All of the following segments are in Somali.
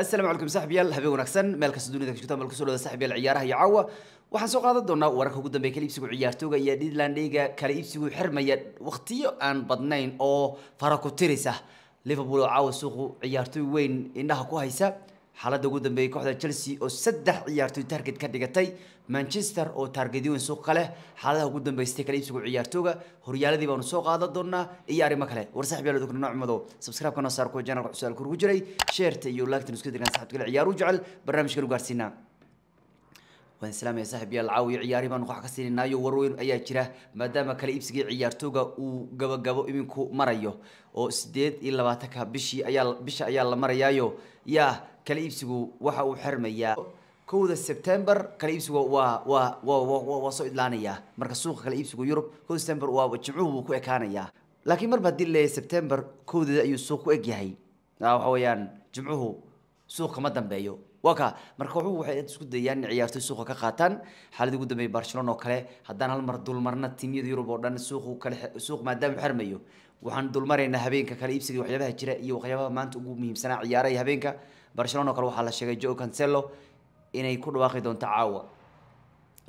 asalaamu calaykum saaxiibyaal habeen wanaagsan meel kasta dunida ka joogtaan bal kusoo dhawada saaxiibyaal ciyaaraha iyo caawa waxaan soo qaadan doonaa wararka ugu dambeeya kala iibsigu ciyaartooga iyo dhidlandeyga kala iibsigu xirmaya waqtiyo aan badnayn oo faraku tiris ah liverpool oo caawa suuqu ciyaartooy weyn indhaha ku haysa xaaladda ugu dambeeyey kooxda chelsea oo saddex ciyaartooy target ka dhigatay manchester oo taargetyoin suuq ka leh xaaladaha ugu dambeystay kala iibsigu ciyaartooga horyaaladii baanu soo qaadan doonaa iyo arrimo kale war saaxib yaalo dogna nocmado subscribe kana saar kuwa janalka jiray sheerta iyo laagtan isku dirgan saxibkale ciyaaru jecel barnaamijkan u gaarsiinaa waan islaamaya saaxib yaal caawiyo ciyaari baanu qox ka siininaayo warweyn ayaa jira maadaama kale iibsigii ciyaartooga uu gabagabo iminku marayo oo sideed iyo labaatanka bishii ayaa bisha ayaa la marayaayo yaa kala iibsigu waxa uu xirmayaa kowda sebtember kala iibsigu waa waa waa waa soo idlaanayaa marka suuqa kala iibsigu yurub kowda september waa jimcuhu wuu ku ekaanayaa laakiin marba haddii leeyahay september kowdeeda ayuu suuq ku egyahay waxa weeyaan jimcuhu suuq kama dambeeyo وكا مركوعه waxay isku dayaan ciyaartay suuqa ka qaataan xaalad ugu dambeeyay Barcelona oo kale hadaan hal mar dul Yurub oo dhan suuqu kale suuq maadaama xirmayo waxaan dul habeenka kale iibsiga waxyaabaha jira iyo waxyaabaha maanta ugu muhiimsan ciyaaray habeenka Barcelona oo kale waxa la sheegay Joao Cancelo inay ku dhawaaqi doonto caawa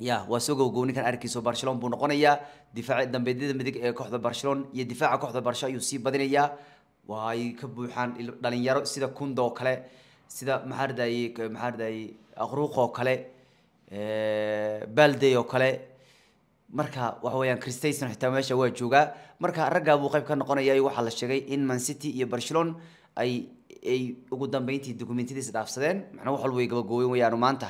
ya waa soo googooninkan arkiiso Barcelona buu noqonayaa difaaca dambeedyada midig ee kooxda Barcelona iyo difaaca kooxda Barca ayuu sii badinayaa waa ay ka buuxaan dhalinyaro sida Kundo oo kale sida maxaardaye maxaardaye akruuq oo kale balday oo kale marka waxa weeyaan christayson xitaa meesha waa joogaa marka raggaa buu qayb ka noqonaya waxaa la sheegay in man iyo barcelona ay ay ugu dambeyntii dukumentiyadiisa dhaafsadeen macnaa wax walba way gabagooben wayaanu maanta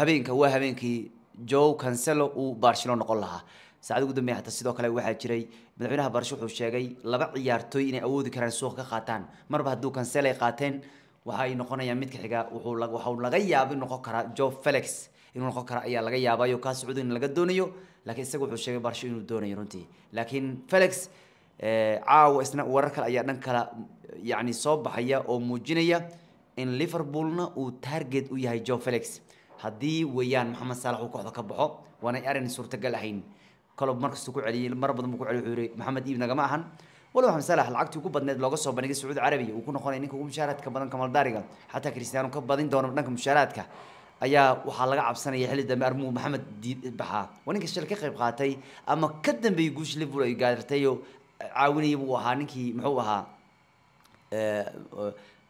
habeenka waa habeenkii joe cancelo uu barcelona noqon lahaa saacad ugu dambeyn xataa sidoo kale waxaa jiray madaxweynaha barsho wuxuu sheegay laba ciyaartooy inay awoodi karaan suuqa ka qaataan marba hadduu cancelo ay qaateen waxay noqonaya midka xiga wuxuu laga yaaba inuu noqon karaa joe felix inuu noqon kara ayaa laga yaabayo kaa socdo in laga doonayo laakiin isaga wuxuu sheegay barsho inuu doonayo runtii laakiin felix eh, caawa isna warar kale ayaa dhan kala yacni soo baxaya oo muujinaya in liverpoolna uu target u yahay joe felix haddii weeyaan maxamed saalax uu kooxda ka baxo waanay arrin suurtagal ahayn kolob markastuu ku celiyey mar badan buu ku celiyey wuxuu yidhi maxamed iib nagama ahan walow xamsalax lacagtii ugu badneed looga soo bandhigay sacuudi carabiya uu ku noqonaya ninka ugu mushaaraadka badan kamal xataa cristiano ka badin doono dhanka mushaaraadka ayaa waxaa laga cabsanaya xilli dambe armuu maxamed baxaa waa ninka shil ka qayb qaatay ama ka dambeeyay guusha liverpool ay gaartayo caawinaya buu ahaa ninkii muxuu ahaa eh,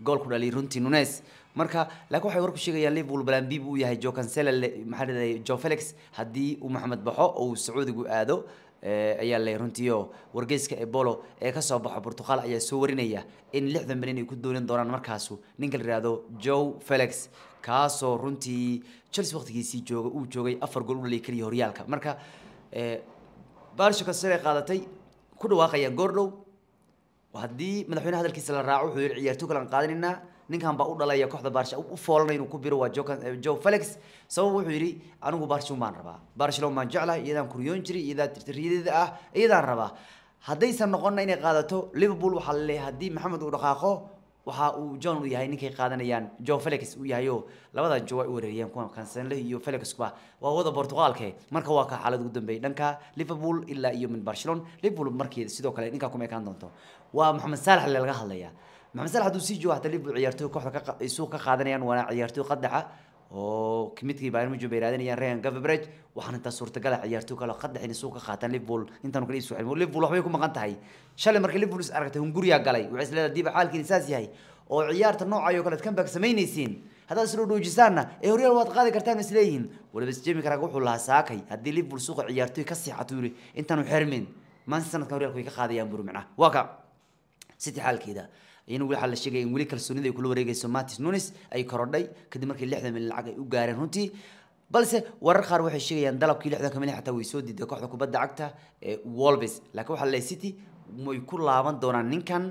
gool ku dhaliyay runtii nunes marka laakiin waxay warku sheegayaan liverpool plan b yahay joe cancelo maxaa la dhahay felix haddii uu maxamed baxo oo uu sacuudigu aado Eh, ayaa la runtiio wargeyska ebolo ee kasoo baxo burtuqaal ayaa soo warinaya in lixdan milyan ay ku doonan doonaan markaasu ninka la yihahdo joe felix kaasoo runtii chelsea waktigiisii jooga uu joogay afar gool udhalay keliya horyaalka marka eh, barshoka siray qaadatay ku dhawaaqayaan goordhow haddii madaxweyne hadalkiisa la raaco wuxuu yihi ciyaartooy kalan qaadanaynaa ninkan baa u dhalaya kooxda barsha u foolana inuu ku biro waa joe felix sabab wuxuu yidhi anigu barshilon baan rabaa barshilon baan jeclahay iyadaan kuryoon jiray iyadaa tirtiriyadada ah iyadaan rabaa haddaysan noqonna inay qaadato liverpool waxaa laleeyahay haddii maxamed uu dhaqaaqo waxa uu john yahay ninkay qaadanayaan john felix uu yahayo labada jo ay u wareeriyeen kuwa kansanle iyo felixba waa wada portugalke eh. marka waa ka xaalad ugu dambeeyay dhanka liverpool ilaa iyo min barcelona liverpool markii sidoo kale ninka kuma ekaan doonto waa maxamed saalax laga hadlayaa maxamed saalax hadduu sii joogo xataa liverpool ciyaartooy kooxda suuq ka qaadanayaan waana ciyaartooy qadaxa oo midkii bayern mujo bay raadinayaan rehan gafabreg waxaan intaa suurtagala ah ciyaartoo kale qadaxin isuu ka qaataan liverpool intaanu kala isu xilmo liverpool waxbay ku maqan tahay shalay markii liverpool is aragtay hunguriyaa galay waxay is leedahay diiba xaalkiina saas yahay oo ciyaarta noocayo kale adkan samaynaysiin haddaad islo dhoojisaanna ee horyaal waad qaadi kartaan is leeyihiin waliba jemi karag wuxuu lahaa saakay haddii liverpool suuqa ciyaartooy ka seexatuu yiri intaanu xermin maanta sanadkan horyaalku way ka qaadayaan buru macnaha waa ka city xaalkeeda in la sheegay in weli kalsoonida kula wareegayso Matis Nunes ay korodhay kadib markii 60 milyan lacag ay u gaareen runtii balse warar qaar waxay sheegayaan dalabkii 60 milyan ah xataa way soo diiday kooxda kubadda cagta ee Wolves laakiin waxa la City way ku laaban doonaan ninkan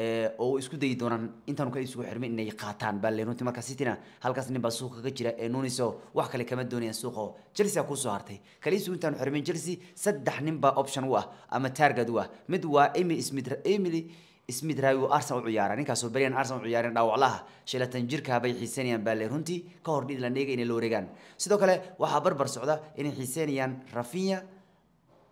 eh, oo isku dayi doonaan intaan ka isugu xirmay inay qaataan baa leenunti marka Cityna halkaas nin baa suuqa kaga jira ee Nunes wax kale kama doonayaan suuqa Chelsea ku soo hartay kaliisu intaan xirmin Chelsea saddex nin baa option u ah ama target u ah mid waa Emily Smith Emily اسميد راوي أرسنال عيارة نيكا سوبريان أرسنال عيارة داو الله شيلا تنجر كابي بالي بالرنتي كهور دي لنيجا إن لوريجان سيدو كله وحبر برسعودة إن حسينيا رفيا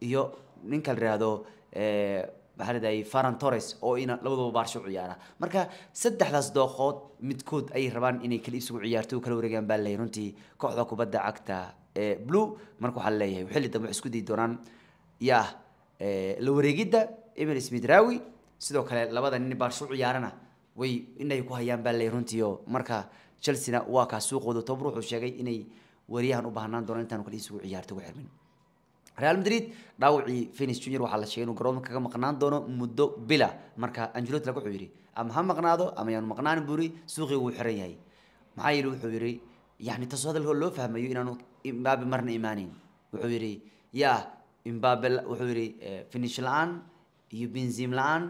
يو نيكا الرياضو آه، بحال داي فاران توريس أو إن لبضو بارشو عيارة مركا سدح لاس دوخوت متكود أي ربان إن كليب سو عيارتو كلوريجان بالرنتي كهور كو بدا عكتا آه، بلو مركو حليه وحل دم عسكودي دوران ياه آه، لوريجيدا إبن اسميد راوي sidoo kale labada nin baa u ciyaarana way inay ku hayaan baa leey runtii oo marka Chelsea waa ka suuqooda tob ruux sheegay inay wariyahan u baahnaan doonaan intaan kale isugu ciyaarto ugu xirmin Real Madrid dhaawacii Vinicius Junior waxa la sheegay inuu garoonka kaga maqnaan doono muddo bila marka Ancelotti lagu xuyiri ama ha maqnaado ama yaanu maqnaan buuri suuqii wuu xiran yahay maxaa yiri wuxuu yiri yani tasoodal loo fahmayo inaanu Mbappe marna iimaanin wuxuu yiri ya imbaabe wuxuu yiri finish la'aan iyo Benzema la'aan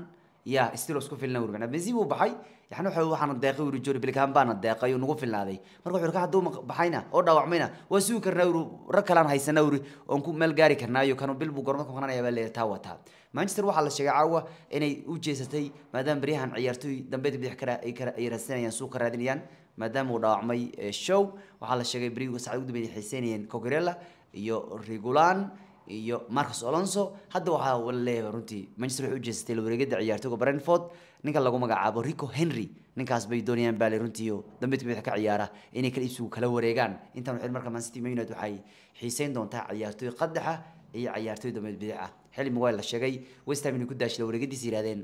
ya stil isku filna wurgan benzin buu baxay yani waa waxaana deeqay wuri jori bilkaan baana deeqay nagu filnaaday marka wuxuu hadduu baxayna oo dhaawacmayna waa sugi karnaa wuri rag kalaan haysanaa wuri oon ku meel gaari karnaayo kanu bil buu gormadka maqnanaya baa leeyahay taa wataa manchester waxaa la sheegay caawa inay u jeesatay maadaama baryahan ciyaartoy dambeed bidix kara ay kara ay raadsanayaan suuq ka raadinayaan maadaama uu dhaawacmay show waxaa la sheegay berigu sacad ugu dambeeyay xiiseynayeen cocorella iyo regulan iyo Marcus Alonso hadda waxa wala leeyahay runtii Manchester wuxuu jeestay wareegada ciyaartooyga Brentford ninka lagu magacaabo Rico Henry ninkaas bay doonayaan baa runtii dambid mid ka ciyaara inay kala isugu kala wareegaan intan wuxuu markaa Man City United waxay xiiseyn doontaa ciyaartooy qadaxa iyo ciyaartooy dambid bidix ah xilli mugayl la sheegay West Ham inay ku daashay wareegadiisa yiraahdeen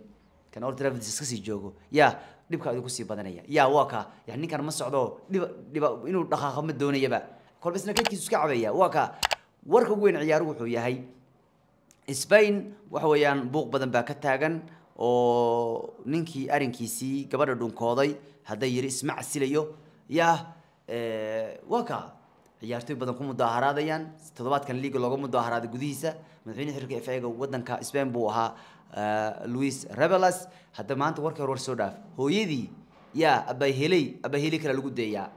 kan Old Trafford iska sii joogo yaa dhibka ay ku sii badanaya yaa waa ka yani ninkan ma socdo dhib inuu dhaqaaqo ma doonayaba kolbisna kadkiisu iska cabaya waa ka warka ugu weyn ciyaaruhu wuxuu yahay spain waxa weeyaan buuq badan baa ka taagan oo ninkii arrinkiisii gabadha dhunkooday hadday yidhi ismacsilayo yah eh, waa kaa ciyaartooy badan ku mudaaharaadayaan toddobaadkan liiga looga mudaaharaada gudihiisa madaxweyne xirka f ga waddanka spain buu ahaa eh, louis rebelas hadda maanta warkii hore war soo dhaaf hooyadii yaa abaheley abaheley kale lagu deeyaa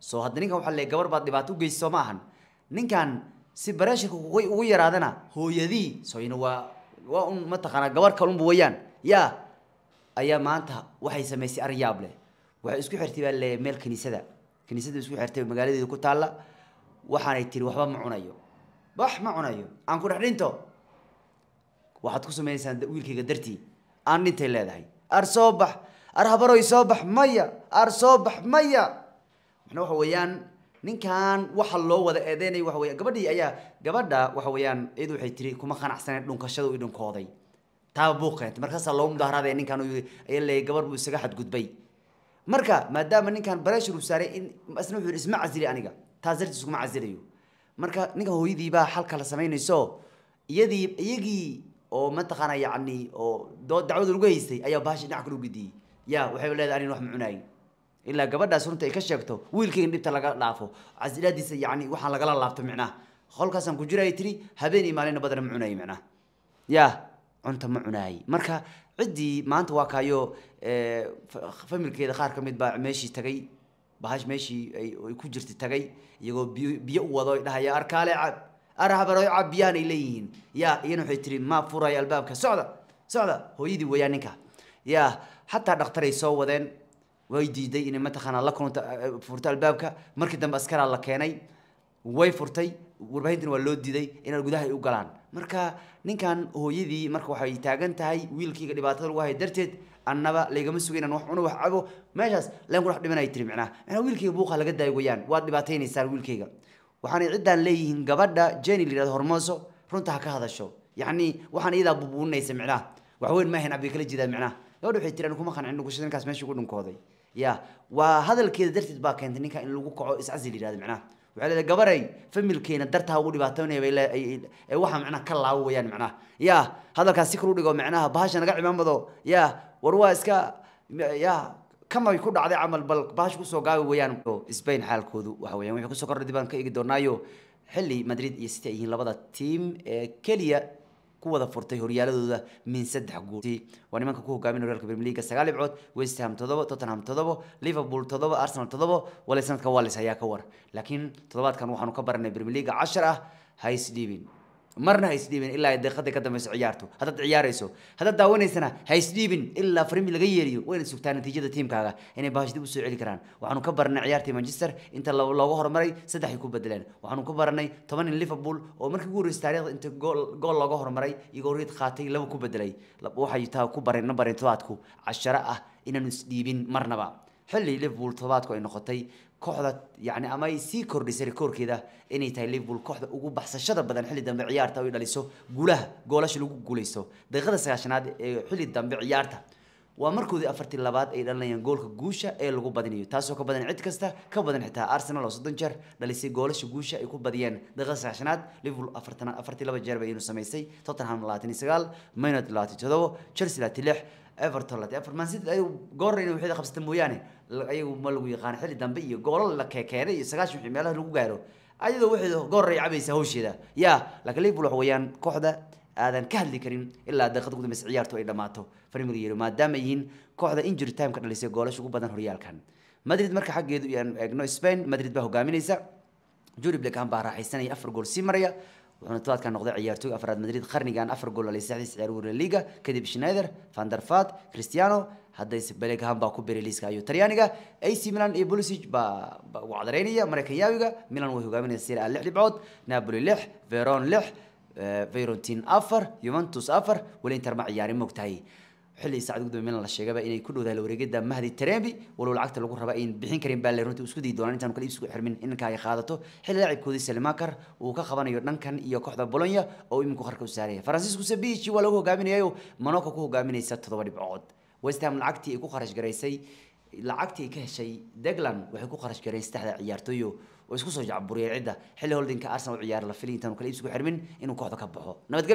soo hadda ninkan waxaa le gabar baad dhibaato u geyso ma ahan ninkan si baraashirka ugu yaraadana hooyadii soyna waa waa un mataqaanaa gabar kalunba wayaan ya ayaa maanta waxay samaysay arrin yaab leh waxay isku xirtay baa le meel kiniisada kiniisada isku xirtay magaaladeeda ku taalla waxaanay tiri waxba ma cunayo wax ma cunayo aan ku dhex dhinto waxaad ku samaynaysaa wiilkayga dartii aan dhintay leedahay ar soo bax ar habaroy soo bax maya ar soo bax maya waxna waxa weeyaan ninkan waxa loo wada eedeynay waxa weeyaan gabadhii ayaa gabadha waxa weeyaan iyadu waxay tiri kuma qanacsaneed dhunkashadu i dhunkooday taaba buu keentay markaasaa loo mudaaharaadaya ninkan ayaa leeyay gabadh buu isaga xadgudbay marka maadaama ninkan bareeshir uu saaray in isna wuxuu isma casili aniga taas dartiis kuma casilayo marka ninkan hooyadii baa xal samaynayso iyadii iyagii oo mataqaana yacni oo dacwada lagu haystay ayaa baasha dhinac kala u gudiyey ya waxay leedahay anin wax ma cunaayin ilaa gabadhaas runta ay ka sheegto wiilkayga dhibta laga dhaafo casilaadiisa yani waxaa lagala laabto micnaha qolkaasaan ku jiraya tiri habeen iyo maalina badana ma cunaay micnaha ya cunta ma cunaay marka ciddii maanta waa kaayo eh, familkeeda qaar ka mid baa meeshii tagay bahash meeshii ay ku jirta tagay iyagoo biyo u wado dhahaya arkaale cab arahabarooy cab biyahan leeyihiin ya iyana waxay tiri maa furaya albaabka socda socda hooyadii weeyaa ninka ya xataa dhakhtaray soo wadeen way diiday inay mataqaanaa la kulanta eh, eh, furto albaabka markii dambe askaraa la keenay way furtay warbaahintan waa loo diiday inaan gudaha ay u galaan marka ninkan hooyadii marka waxay taagan tahay wiilkiiga dhibaatada lagu hayo darteed annaba laygama suga inaan wax cuno wax cabo meeshaas leen ku dhex tiri micnaha anaa wiilkayga buuqa laga daayo wayaan waad dhibaataynaysaan wiilkayga waxaanay ciddaan leeyihiin gabadha jenny la yidhahdo hormooso runta ha ka hadasho yacni waxaan iyadaa bubuuninaysa micnaha waxweyn maahayn abay kala jeedaa micnaha gabadha waxay tiri ankuma qancin dhunkashada ninkaas meeshii ugu dhunkooday ya waa hadalkeeda darteed baa keentay ninka in lagu kaco iscasil yidhahda macnaha waxay leedahay gabaray familkeena dartaa ugu dhibaatoonaya bay ee waxaa macnaha ka laabo macnaha ya hadalkaas si kor u dhigo macnaha bahasha naga cimaamado ya war waa iska ya kamay ku dhacday camal bal bahasha kusoo gaabi weyaan spain xaalkoodu waxa weyaan wixii kusoo kordhay dibaan ka eegi doonaayo xilli madrid iyo city ay labada tiim ee keliya ku wada furtay horyaaladooda min saddex guul waa nimanka ku hogaaminaya horyaalka Premier League sagaal dhibcood West Ham toddoba Tottenham toddoba Liverpool toddoba Arsenal toddoba wali sanadka Wallace ayaa ka war laakiin toddobaadkan waxaanu ka baranay Premier League 10 ah ha isdhiibin marna ha isdhiibin ilaa ay deeqada ka dambayso ciyaartu haddaad ciyaarayso haddaad daawanaysana ha isdhiibin ilaa frimi laga yeeriyo wayna sugtaa natiijada tiimkaaga inay bahash dib usoo celi karaan waxaanu ka baranay ciyaartii manchester inta looga hormaray saddexay ku bedeleen waxaanu ka baranay toban in liverpool oo markii ugu horreysay taariikhda inta gool looga hormaray iyagoo riid qaatay laba ku bedelay waxay taa ku bareen number tobaadku casharo ah inaanu isdhiibin marnaba حلي ليفربول طباتكو اي نقطي كوحدة يعني اما يسي كوردي كور كده اني تاي ليفربول كوحدة اوغو بحسا شدر بدن حلي دم بعيار تاوي داليسو قوله قولاش لوغو قوليسو ده غدا سياشنا دي إيه، حلي دم بعيار تا ومركو دي افرتي اللابات اي دان لين قولك قوشة اي لوغو بدنيو تاسو كو عد كستا كو بدن ارسنال او صدنجر داليسي قولاش قوشة اي كو بديان ده غدا سياشنا دي ليفربول افرتنا افرتي سميسي توتنهام لاتيني سغال مينو دي لاتي تدوو تشيلسي everton la everton man city ayagu goor inay wixii qabsatay mooyaane ayagu ma lagu yaqaan xilli dambe iyo goolal la keekeenay iyo sagaashan wixii meelaha lagu gaaro ayadoo waxay goor ay cabaysaa hawsheeda yaa laakiin liverpool waxa weeyaan kooxda aadan ka hadli karin ilaa daqiiqada ugu dambaysa ciyaartu ay dhammaato premier year maadaama yihiin kooxda injury time ka dhalisay goolasha ugu badan horyaalkan madrid marka xaggeedu aan eegno spain madrid baa hogaaminaysa jury blakham baa raaxaysanaya afar gool sii maraya ونتلات كان نقضي عيارتو أفراد مدريد خرني كان أفر جول اللي سعدي سعر ور الليجا كديب شنايدر فاندر فات كريستيانو هدا يسب بلق هم باكو بريليس كايو تريانيكا أي سي ميلان أي بولسيج با با وعذرينيا مريكا ياويكا ميلان وهو جامن السير على لعب بعض نابولي لح فيرون لح آه، فيرونتين أفر يوفنتوس أفر والإنتر مع عياري مقتهي xilli sacad ugu dambeyn la sheegaba inay ku dhowdahay lawareegada mahdi tarembi walow lacagta lagu raba in bixin karin baa la isku dii doonaan intaanu kale isku xirmin inanka ay qaadato xilli laacibkoodii salimakar uu ka qabanayo dhankan iyo kooxda bolonya oo iminku qarka u saaraya faransiisku sabiici waa lagu hogaaminayo monaco ku hogaaminaysa toddoba dhibcood west lacagtii ay ku kharash garaysay lacagtii ka heshay deglan waxay ku kharash garaysay saddexda ciyaartooyo oo isku soo jacburiyay cidda xilli holdinka arsenal ciyaar la fili intaanu kale isku xirmin inuu kooxda ka baxo nabadgelyo